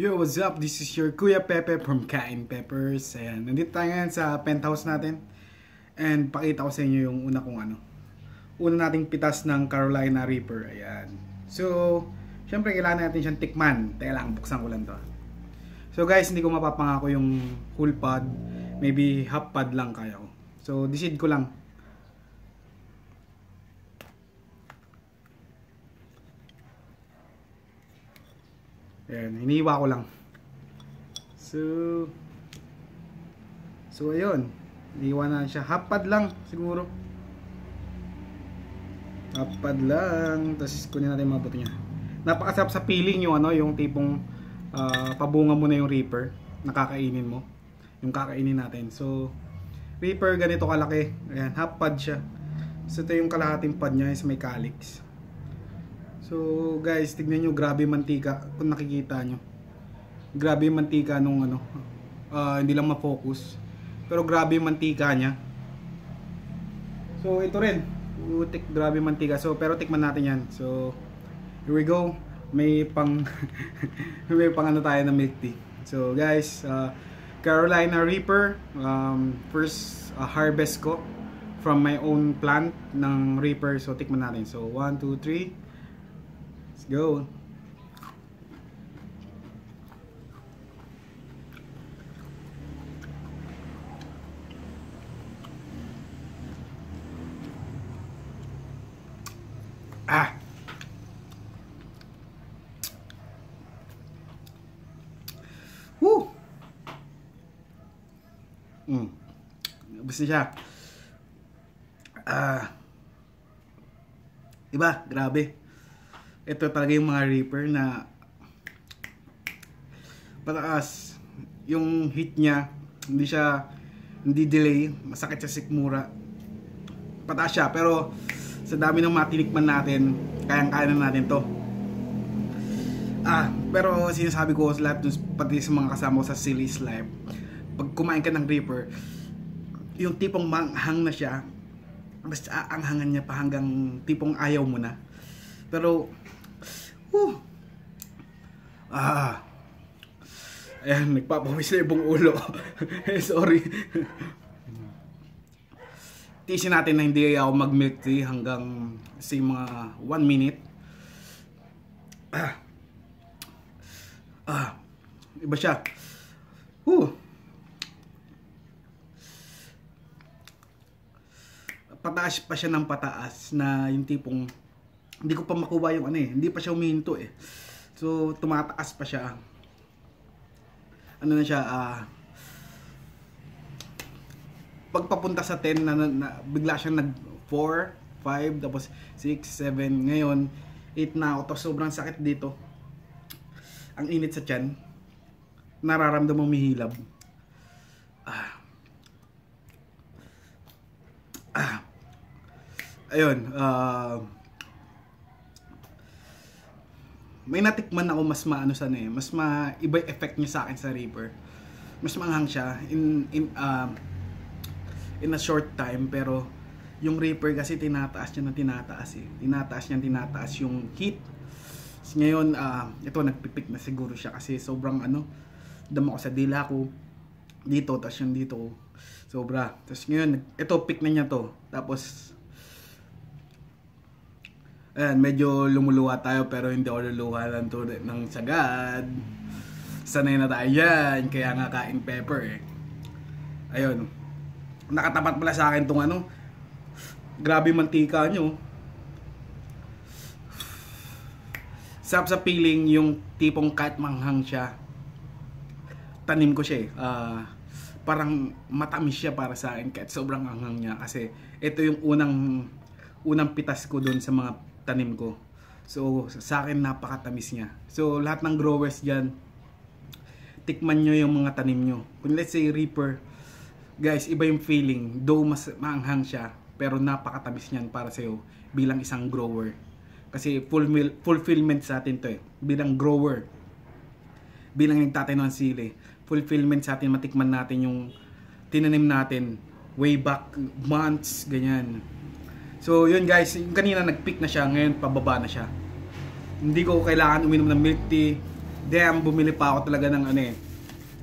Yo, what's up? This is your Kuya Pepe from Kain Peppers. Ayan, nandito tayo ngayon sa penthouse natin. And pakita ko sa inyo yung una kong ano. Una nating pitas ng Carolina Reaper. Ayan. So, syempre kailangan natin siyang tikman. Teka lang, buksan ko lang to. So guys, hindi ko mapapangako yung whole pod. Maybe half pod lang kaya ko. So, decide ko lang Ayan, hiniwa ko lang. So, so ayun. Hiniwa na siya. Half pad lang siguro. Half pad lang. Tapos kunin natin mga buto niya. Napakasarap sa feeling yung ano, yung tipong uh, pabunga mo na yung reaper. Nakakainin mo. Yung kakainin natin. So, reaper ganito kalaki. Ayan, half pad siya. So, ito yung kalahating pad niya is may calyx. So guys, tignan nyo, grabe mantika kung nakikita nyo. Grabe mantika nung ano, uh, hindi lang ma-focus. Pero grabe mantika niya. So ito rin, utik grabe mantika. So pero tikman natin 'yan. So here we go. May pang may pang ano tayo na milk tea. So guys, uh, Carolina Reaper, um, first uh, harvest ko from my own plant ng Reaper. So tikman natin. So 1 2 3 go. Ah. Woo. Mm. Ubus siya. Ah. Diba? Grabe ito talaga yung mga reaper na pataas yung hit niya hindi siya hindi delay masakit sa sikmura pataas siya pero sa dami ng matinikman natin kayang-kaya natin to ah pero sinasabi ko sa lahat pati sa mga kasama ko sa silly live pag kumain ka ng reaper yung tipong manghang na siya mas aangangan niya pa hanggang tipong ayaw mo na pero, whew, ah, ayan, nagpapawis na ibong ulo. Eh, sorry. Tisin natin na hindi ako mag milk tea hanggang say mga 1 minute. Ah. Ah. Iba siya. Whew. Pataas pa siya ng pataas na yung tipong hindi ko pa makuha yung ano eh. Hindi pa siya uminto eh. So, tumataas pa siya. Ano na siya, ah, uh, pagpapunta sa 10 na, na, na bigla siyang nag 4, 5, tapos 6, 7, ngayon 8 na ako. sobrang sakit dito. Ang init sa tiyan. Nararamdaman humihilab. Ah. Ah. Ayun, ah uh, may natikman ako mas maano sa ano eh, mas maiba effect niya sa akin sa Reaper. Mas manghang siya in in uh, in a short time pero yung Reaper kasi tinataas niya na tinataas eh. Tinataas niya tinataas yung heat. So, ngayon uh, ito nagpipik na siguro siya kasi sobrang ano damo ko sa dila ko dito tapos yung dito sobra. Tapos ngayon ito pick na niya to. Tapos Ayan, medyo lumuluha tayo pero hindi ako luluha ng, turi, ng sagad. Sanay na tayo yan, kaya nga kain pepper eh. Ayun, nakatapat pala sa akin tong ano. Grabe mantika nyo. Sap sa piling yung tipong kahit manghang siya. Tanim ko siya eh. Uh, parang matamis siya para sa akin kahit sobrang anghang niya. Kasi ito yung unang unang pitas ko doon sa mga tanim ko. So sa akin napakatamis niya. So lahat ng growers diyan tikman nyo yung mga tanim nyo. Kung let's say reaper, guys, iba yung feeling. Though mas maanghang siya, pero napakatamis niyan para sa'yo bilang isang grower. Kasi full fulfillment sa atin to eh. Bilang grower, bilang nagtatanim ng sili, fulfillment sa atin matikman natin yung tinanim natin way back months, ganyan. So yun guys, yung kanina nag-peak na siya, ngayon pababa na siya. Hindi ko kailangan uminom ng milk tea. Damn, bumili pa ako talaga ng ano eh.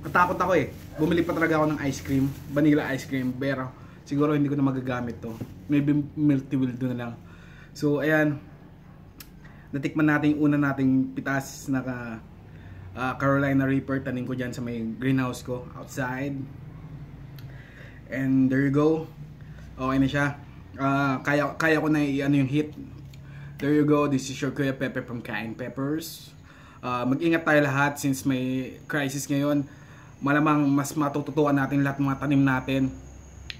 Natakot ako eh. Bumili pa talaga ako ng ice cream, vanilla ice cream, pero siguro hindi ko na magagamit to. Maybe milk tea will do na lang. So ayan, natikman natin yung una nating pitas na ka, uh, Carolina Reaper. Tanin ko dyan sa may greenhouse ko outside. And there you go. Okay na siya uh, kaya, kaya ko na i-ano yung hit. There you go, this is your Kuya Pepe from Kain Peppers. Uh, mag-ingat tayo lahat since may crisis ngayon. Malamang mas matututuan natin lahat mga tanim natin.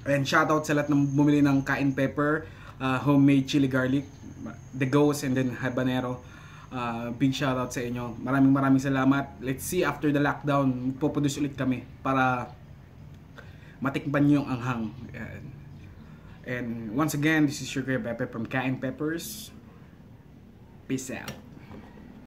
And shoutout sa lahat ng bumili ng Kain Pepper, uh, homemade chili garlic, the Ghost and then habanero. Uh, big shoutout sa inyo. Maraming maraming salamat. Let's see after the lockdown, magpoproduce ulit kami para matikman nyo yung anghang. Ayan. And once again, this is Sugar Grey from Cayenne Peppers. Peace out.